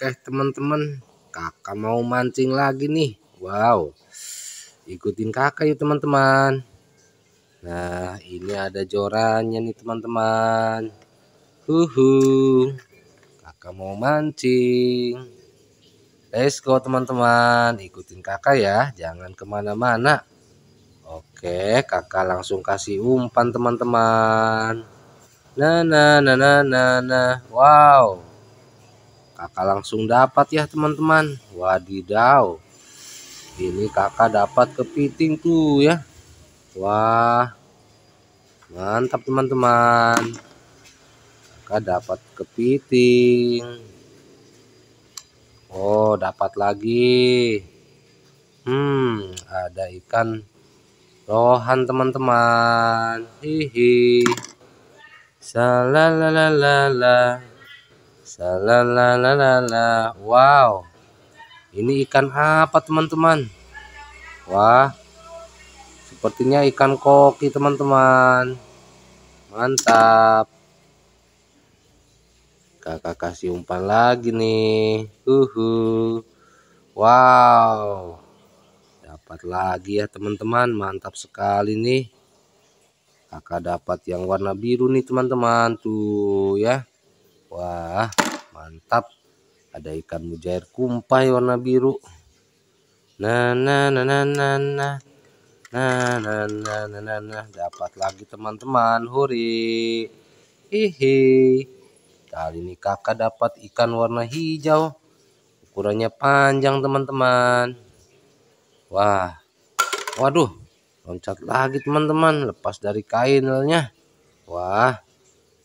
Oke teman-teman kakak mau mancing lagi nih Wow ikutin kakak yuk teman-teman Nah ini ada jorannya nih teman-teman Huhu kakak mau mancing Let's go teman-teman ikutin kakak ya jangan kemana-mana Oke kakak langsung kasih umpan teman-teman Nah nah nah nah nah nah Wow kakak langsung dapat ya teman-teman wadidaw ini kakak dapat kepiting tuh ya wah mantap teman-teman kakak dapat kepiting oh dapat lagi hmm ada ikan rohan teman-teman hihi salalalalalala Salalalalala. Wow. Ini ikan apa teman-teman? Wah. Sepertinya ikan koki teman-teman. Mantap. Kakak kasih umpan lagi nih. Uhu. Wow. Dapat lagi ya teman-teman. Mantap sekali nih. Kakak dapat yang warna biru nih teman-teman. Tuh ya. Wah, mantap. Ada ikan mujair kumpai warna biru. Nah, nah, nah, nah, nah, nah. Nah, nah, nah, nah, nah, Dapat lagi teman-teman. Huri, Hihi. Kali ini kakak dapat ikan warna hijau. Ukurannya panjang teman-teman. Wah. Waduh. Loncat lagi teman-teman. Lepas dari kainnya. Wah.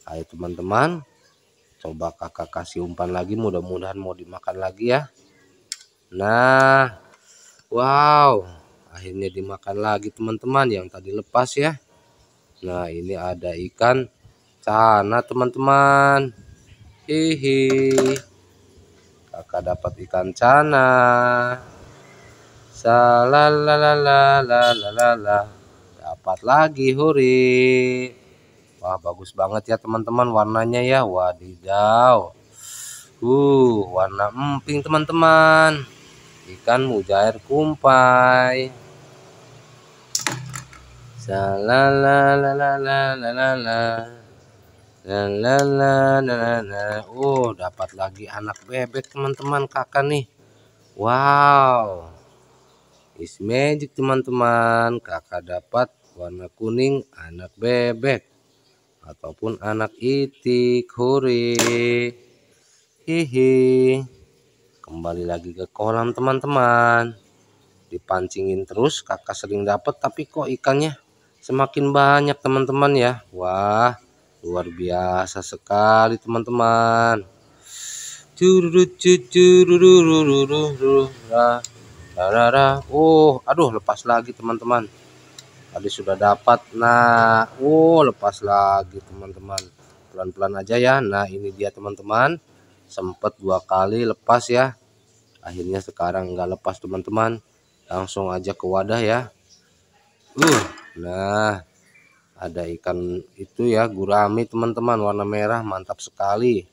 Ayo teman-teman coba kakak kasih umpan lagi mudah-mudahan mau dimakan lagi ya nah wow akhirnya dimakan lagi teman-teman yang tadi lepas ya nah ini ada ikan sana teman-teman hihi kakak dapat ikan cana salalalalalalala dapat lagi huri Wah bagus banget ya teman-teman warnanya ya. Wadidaw. Uh warna emping teman-teman. Ikan mujair kumpai. Oh dapat lagi anak bebek teman-teman kakak nih. Wow. Is magic teman-teman. Kakak dapat warna kuning anak bebek ataupun anak itik hore hehe kembali lagi ke kolam teman-teman dipancingin terus kakak sering dapat tapi kok ikannya semakin banyak teman-teman ya wah luar biasa sekali teman-teman oh aduh lepas lagi teman-teman tadi sudah dapat nah oh lepas lagi teman-teman pelan-pelan aja ya nah ini dia teman-teman sempat dua kali lepas ya akhirnya sekarang nggak lepas teman-teman langsung aja ke wadah ya uh nah ada ikan itu ya gurami teman-teman warna merah mantap sekali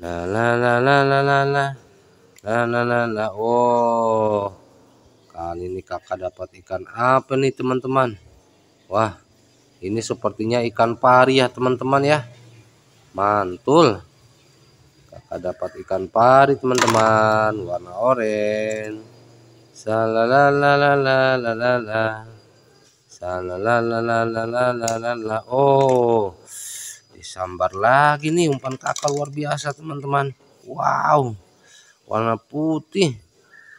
nah nah nah nah nah nah nah nah nah nah, nah. oh kali ini kakak dapat ikan apa nih teman-teman wah ini sepertinya ikan pari ya teman-teman ya mantul kakak dapat ikan pari teman-teman warna oranye salalalalalalalala salalalalalalalala oh disambar lagi nih umpan kakak luar biasa teman-teman wow warna putih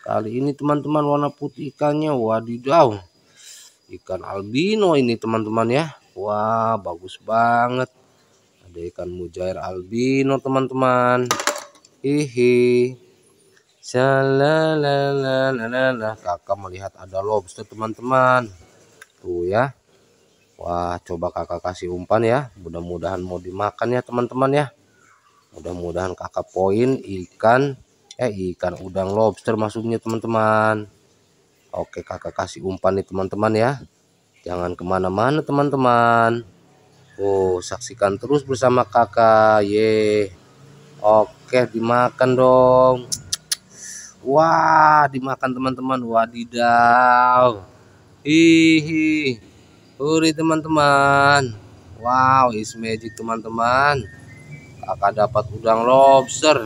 Kali ini teman-teman warna putih ikannya wadidaw. Ikan albino ini teman-teman ya. Wah bagus banget. Ada ikan mujair albino teman-teman. Hihi. Salalalalalala. Kakak melihat ada lobster teman-teman. Tuh ya. Wah coba kakak kasih umpan ya. Mudah-mudahan mau dimakan ya teman-teman ya. Mudah-mudahan kakak poin ikan eh ikan udang lobster masuknya teman-teman oke kakak kasih umpan nih teman-teman ya jangan kemana-mana teman-teman oh saksikan terus bersama kakak ye oke dimakan dong wah dimakan teman-teman wadidaw hihi huri teman-teman wow is magic teman-teman kakak dapat udang lobster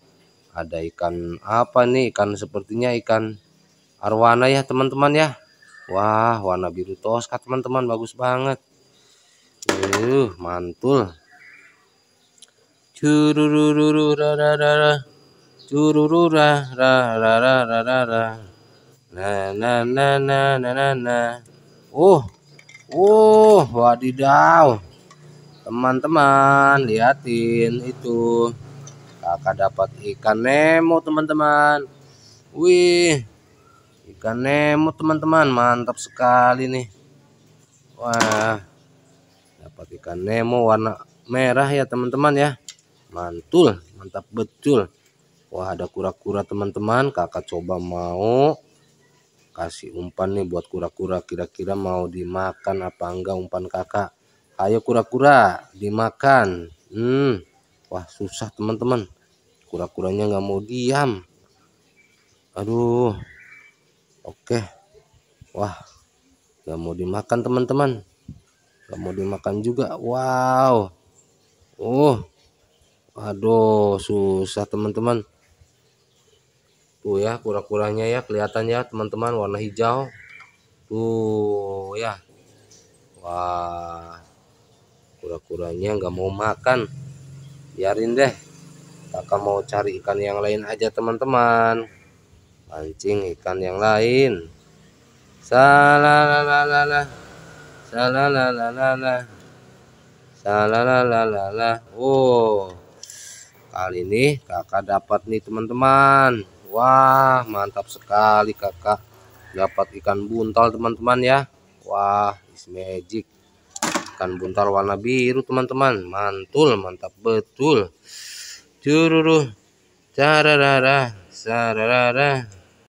ada ikan apa nih ikan sepertinya ikan arwana ya teman-teman ya wah warna biru toska teman-teman bagus banget uh mantul Uh, uh, na na na na oh oh wadidaw teman-teman liatin itu kakak dapat ikan nemo teman-teman wih ikan nemo teman-teman mantap sekali nih wah dapat ikan nemo warna merah ya teman-teman ya mantul mantap betul wah ada kura-kura teman-teman kakak coba mau kasih umpan nih buat kura-kura kira-kira mau dimakan apa enggak umpan kakak ayo kura-kura dimakan hmm wah susah teman-teman kura-kuranya nggak mau diam aduh oke wah nggak mau dimakan teman-teman nggak mau dimakan juga wow oh aduh susah teman-teman tuh ya kura-kuranya ya kelihatan ya teman-teman warna hijau tuh ya wah kura-kuranya nggak mau makan biarin deh kakak mau cari ikan yang lain aja teman-teman mancing ikan yang lain salalalalala salalalalala salalalalala oh kali ini kakak dapat nih teman-teman wah mantap sekali kakak dapat ikan buntal teman-teman ya wah is magic ikan buntal warna biru teman-teman mantul mantap betul cururu cara sarara